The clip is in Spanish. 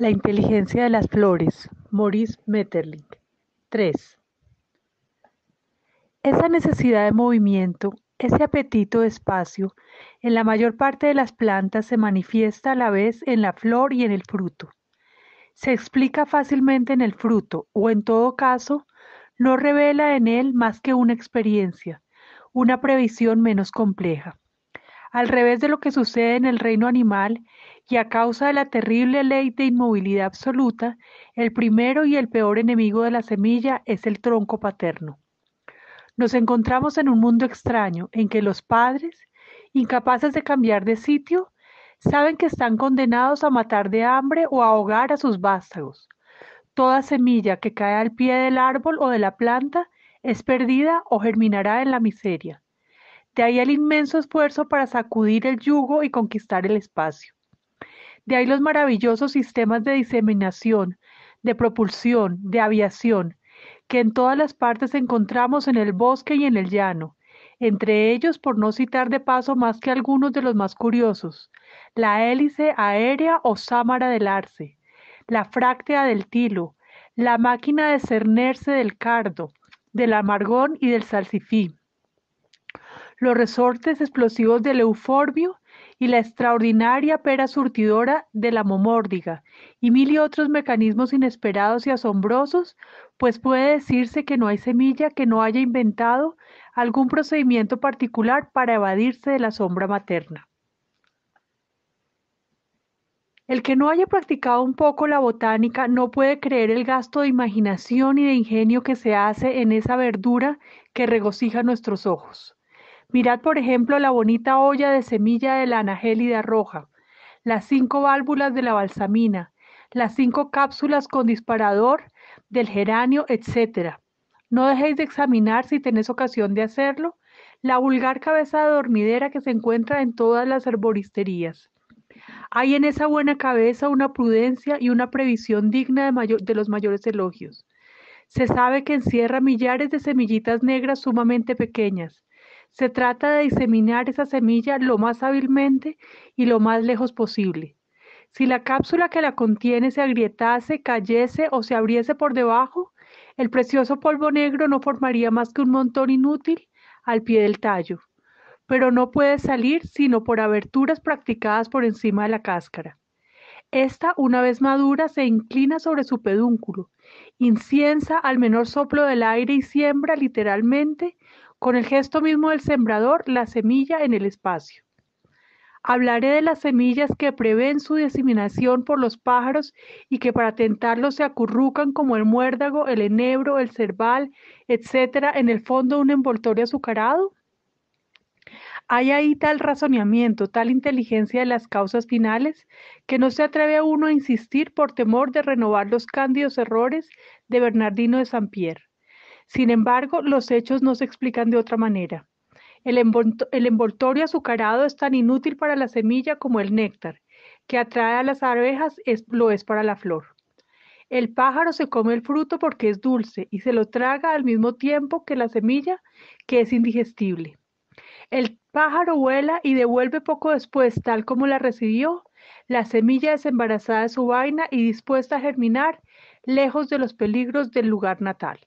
La inteligencia de las flores, Maurice Metterling. 3. Esa necesidad de movimiento, ese apetito de espacio, en la mayor parte de las plantas se manifiesta a la vez en la flor y en el fruto. Se explica fácilmente en el fruto, o en todo caso, no revela en él más que una experiencia, una previsión menos compleja al revés de lo que sucede en el reino animal, y a causa de la terrible ley de inmovilidad absoluta, el primero y el peor enemigo de la semilla es el tronco paterno. Nos encontramos en un mundo extraño en que los padres, incapaces de cambiar de sitio, saben que están condenados a matar de hambre o a ahogar a sus vástagos. Toda semilla que cae al pie del árbol o de la planta es perdida o germinará en la miseria. De ahí el inmenso esfuerzo para sacudir el yugo y conquistar el espacio. De ahí los maravillosos sistemas de diseminación, de propulsión, de aviación, que en todas las partes encontramos en el bosque y en el llano, entre ellos, por no citar de paso más que algunos de los más curiosos, la hélice aérea o sámara del arce, la fráctea del tilo, la máquina de cernerse del cardo, del amargón y del salsifí, los resortes explosivos del euforbio y la extraordinaria pera surtidora de la momórdiga, y mil y otros mecanismos inesperados y asombrosos, pues puede decirse que no hay semilla que no haya inventado algún procedimiento particular para evadirse de la sombra materna. El que no haya practicado un poco la botánica no puede creer el gasto de imaginación y de ingenio que se hace en esa verdura que regocija nuestros ojos. Mirad por ejemplo la bonita olla de semilla de la anagélida roja, las cinco válvulas de la balsamina, las cinco cápsulas con disparador del geranio, etc. No dejéis de examinar si tenéis ocasión de hacerlo la vulgar cabeza de dormidera que se encuentra en todas las arboristerías. Hay en esa buena cabeza una prudencia y una previsión digna de, de los mayores elogios. Se sabe que encierra millares de semillitas negras sumamente pequeñas, se trata de diseminar esa semilla lo más hábilmente y lo más lejos posible. Si la cápsula que la contiene se agrietase, cayese o se abriese por debajo, el precioso polvo negro no formaría más que un montón inútil al pie del tallo, pero no puede salir sino por aberturas practicadas por encima de la cáscara. Esta, una vez madura, se inclina sobre su pedúnculo, inciensa al menor soplo del aire y siembra literalmente con el gesto mismo del sembrador, la semilla en el espacio. Hablaré de las semillas que prevén su diseminación por los pájaros y que para tentarlos se acurrucan como el muérdago, el enebro, el cerval, etcétera, en el fondo de un envoltorio azucarado. Hay ahí tal razonamiento, tal inteligencia de las causas finales, que no se atreve a uno a insistir por temor de renovar los cándidos errores de Bernardino de San sin embargo, los hechos no se explican de otra manera. El, envoltorio azucarado es tan inútil para la semilla como el néctar, que atrae a las abejas lo es para la flor. El pájaro se come el fruto porque es dulce y se lo traga al mismo tiempo que la semilla, que es indigestible. El pájaro vuela y devuelve poco después, tal como la recibió, la semilla desembarazada de su vaina y dispuesta a germinar lejos de los peligros del lugar natal.